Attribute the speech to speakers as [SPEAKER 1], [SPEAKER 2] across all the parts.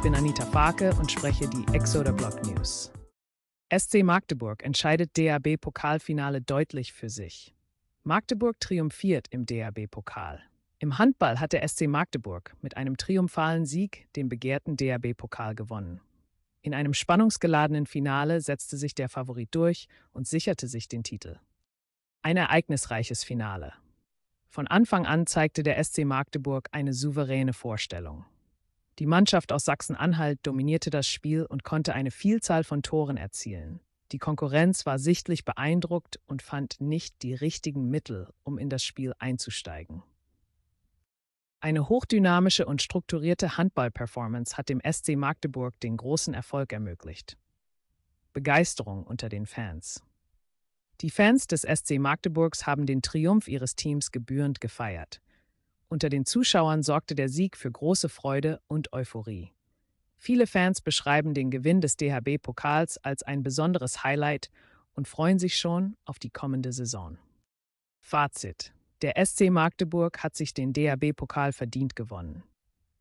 [SPEAKER 1] Ich bin Anita Farke und spreche die Exoder Block News. SC Magdeburg entscheidet DAB-Pokalfinale deutlich für sich. Magdeburg triumphiert im DAB-Pokal. Im Handball hat der SC Magdeburg mit einem triumphalen Sieg den begehrten DAB-Pokal gewonnen. In einem spannungsgeladenen Finale setzte sich der Favorit durch und sicherte sich den Titel. Ein ereignisreiches Finale. Von Anfang an zeigte der SC Magdeburg eine souveräne Vorstellung. Die Mannschaft aus Sachsen-Anhalt dominierte das Spiel und konnte eine Vielzahl von Toren erzielen. Die Konkurrenz war sichtlich beeindruckt und fand nicht die richtigen Mittel, um in das Spiel einzusteigen. Eine hochdynamische und strukturierte Handball-Performance hat dem SC Magdeburg den großen Erfolg ermöglicht. Begeisterung unter den Fans. Die Fans des SC Magdeburgs haben den Triumph ihres Teams gebührend gefeiert. Unter den Zuschauern sorgte der Sieg für große Freude und Euphorie. Viele Fans beschreiben den Gewinn des DHB-Pokals als ein besonderes Highlight und freuen sich schon auf die kommende Saison. Fazit. Der SC Magdeburg hat sich den DHB-Pokal verdient gewonnen.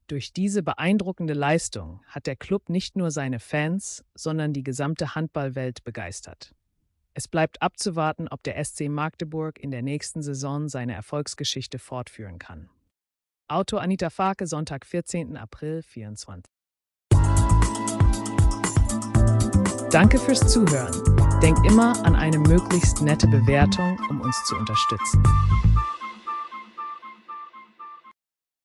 [SPEAKER 1] Durch diese beeindruckende Leistung hat der Club nicht nur seine Fans, sondern die gesamte Handballwelt begeistert. Es bleibt abzuwarten, ob der SC Magdeburg in der nächsten Saison seine Erfolgsgeschichte fortführen kann. Autor Anita Farke, Sonntag, 14. April 24. Danke fürs Zuhören. Denk immer an eine möglichst nette Bewertung, um uns zu unterstützen.